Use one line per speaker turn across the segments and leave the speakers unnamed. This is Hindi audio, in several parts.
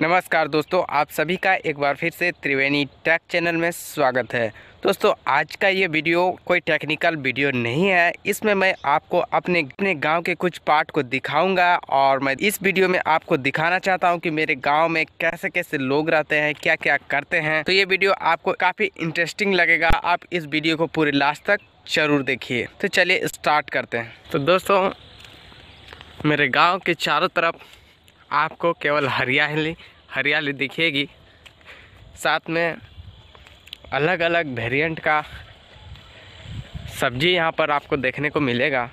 नमस्कार दोस्तों आप सभी का एक बार फिर से त्रिवेणी टैक चैनल में स्वागत है दोस्तों आज का ये वीडियो कोई टेक्निकल वीडियो नहीं है इसमें मैं आपको अपने अपने गांव के कुछ पार्ट को दिखाऊंगा और मैं इस वीडियो में आपको दिखाना चाहता हूं कि मेरे गांव में कैसे कैसे लोग रहते हैं क्या क्या करते हैं तो ये वीडियो आपको काफ़ी इंटरेस्टिंग लगेगा आप इस वीडियो को पूरे लास्ट तक जरूर देखिए तो चलिए स्टार्ट करते हैं तो दोस्तों मेरे गाँव के चारों तरफ आपको केवल हरियाली हरियाली दिखेगी साथ में अलग अलग वेरिएंट का सब्जी यहाँ पर आपको देखने को मिलेगा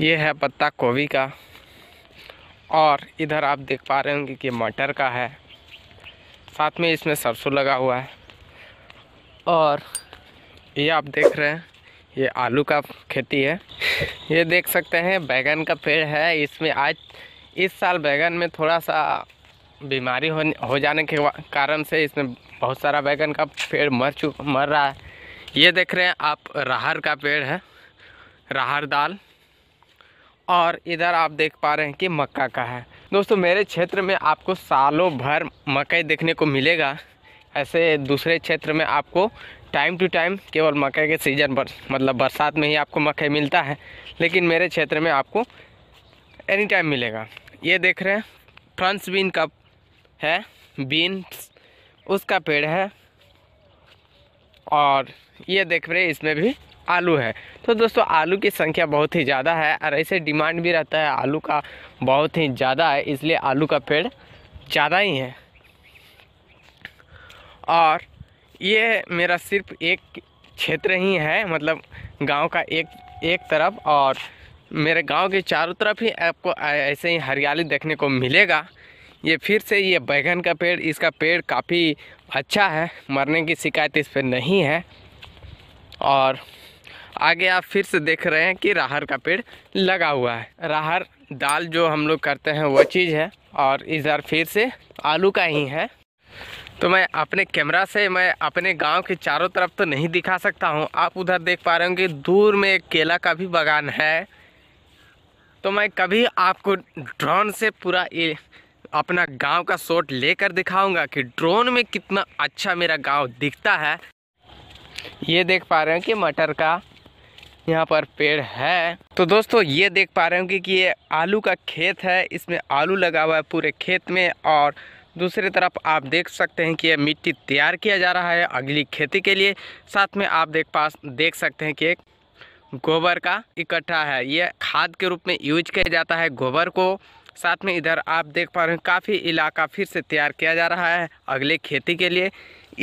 ये है पत्ता गोभी का और इधर आप देख पा रहे होंगे कि मटर का है साथ में इसमें सरसों लगा हुआ है और ये आप देख रहे हैं ये आलू का खेती है ये देख सकते हैं बैगन का पेड़ है इसमें आज इस साल बैगन में थोड़ा सा बीमारी हो, हो जाने के कारण से इसमें बहुत सारा बैगन का पेड़ मर चु मर रहा है ये देख रहे हैं आप राहर का पेड़ है राहर दाल और इधर आप देख पा रहे हैं कि मक्का का है दोस्तों मेरे क्षेत्र में आपको सालों भर मकई देखने को मिलेगा ऐसे दूसरे क्षेत्र में आपको टाइम टू टाइम केवल मकई के सीज़न पर मतलब बरसात में ही आपको मकई मिलता है लेकिन मेरे क्षेत्र में आपको एनी टाइम मिलेगा ये देख रहे हैं फ्रंस बीन का है बीन्स उसका पेड़ है और ये देख रहे हैं इसमें भी आलू है तो दोस्तों आलू की संख्या बहुत ही ज़्यादा है और ऐसे डिमांड भी रहता है आलू का बहुत ही ज़्यादा है इसलिए आलू का पेड़ ज़्यादा ही है और ये मेरा सिर्फ एक क्षेत्र ही है मतलब गांव का एक एक तरफ और मेरे गांव के चारों तरफ ही आपको ऐसे ही हरियाली देखने को मिलेगा ये फिर से ये बैगन का पेड़ इसका पेड़ काफ़ी अच्छा है मरने की शिकायत इस पर नहीं है और आगे आप फिर से देख रहे हैं कि राहर का पेड़ लगा हुआ है राहर दाल जो हम लोग करते हैं वो चीज़ है और इधर फिर से आलू का ही है तो मैं अपने कैमरा से मैं अपने गांव के चारों तरफ तो नहीं दिखा सकता हूं आप उधर देख पा रहे होंगे दूर में एक केला का भी बागान है तो मैं कभी आपको ड्रोन से पूरा ये अपना गांव का शॉट लेकर दिखाऊंगा कि ड्रोन में कितना अच्छा मेरा गांव दिखता है ये देख पा रहे हैं कि मटर का यहाँ पर पेड़ है तो दोस्तों ये देख पा रहे होंगे कि ये आलू का खेत है इसमें आलू लगा हुआ है पूरे खेत में और दूसरी तरफ आप देख सकते हैं कि यह मिट्टी तैयार किया जा रहा है अगली खेती के लिए साथ में आप देख पा देख सकते हैं कि एक गोबर का इकट्ठा है ये खाद के रूप में यूज किया जाता है गोबर को साथ में इधर आप देख पा रहे हैं काफ़ी इलाका फिर से तैयार किया जा रहा है अगले खेती के लिए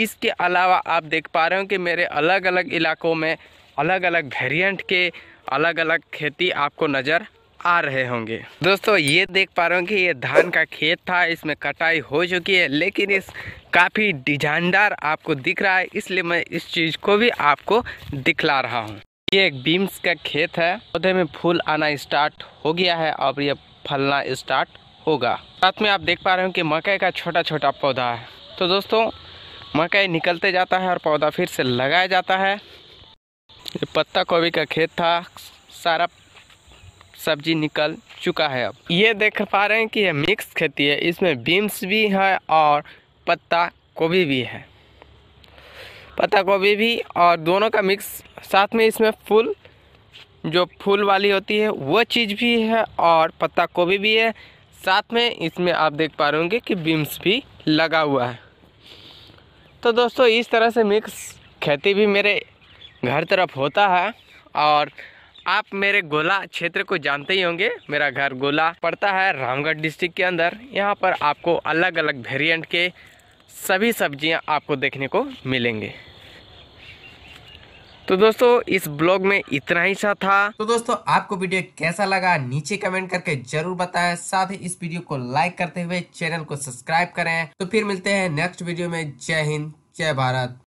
इसके अलावा आप देख पा रहे हो कि मेरे अलग अलग इलाकों में अलग अलग वेरियंट के अलग अलग खेती आपको नज़र आ रहे होंगे दोस्तों ये देख पा रहे हो कि ये धान का खेत था इसमें कटाई हो चुकी है लेकिन इस काफ़ी डिजाइनदार आपको दिख रहा है इसलिए मैं इस चीज़ को भी आपको दिखला रहा हूँ ये एक बीम्स का खेत है पौधे में फूल आना स्टार्ट हो गया है और ये फलना स्टार्ट होगा साथ में आप देख पा रहे हो कि मकई का छोटा छोटा पौधा है तो दोस्तों मकई निकलते जाता है और पौधा फिर से लगाया जाता है ये पत्ता गोभी का खेत था सारा सब्जी निकल चुका है अब ये देख पा रहे हैं कि यह मिक्स खेती है इसमें बीन्स भी है और पत्ता गोभी भी है पत्ता गोभी भी और दोनों का मिक्स साथ में इसमें फूल जो फूल वाली होती है वो चीज़ भी है और पत्ता गोभी भी है साथ में इसमें आप देख पा रहे होंगे कि बीम्स भी लगा हुआ है तो दोस्तों इस तरह से मिक्स खेती भी मेरे घर तरफ होता है और आप मेरे गोला क्षेत्र को जानते ही होंगे मेरा घर गोला पड़ता है रामगढ़ डिस्ट्रिक्ट के अंदर यहाँ पर आपको अलग अलग वेरिएंट के सभी सब्जियां आपको देखने को मिलेंगे तो दोस्तों इस ब्लॉग में इतना ही सा था तो दोस्तों आपको वीडियो कैसा लगा नीचे कमेंट करके जरूर बताएं साथ ही इस वीडियो को लाइक करते हुए चैनल को सब्सक्राइब करें तो फिर मिलते हैं नेक्स्ट वीडियो में जय हिंद जय भारत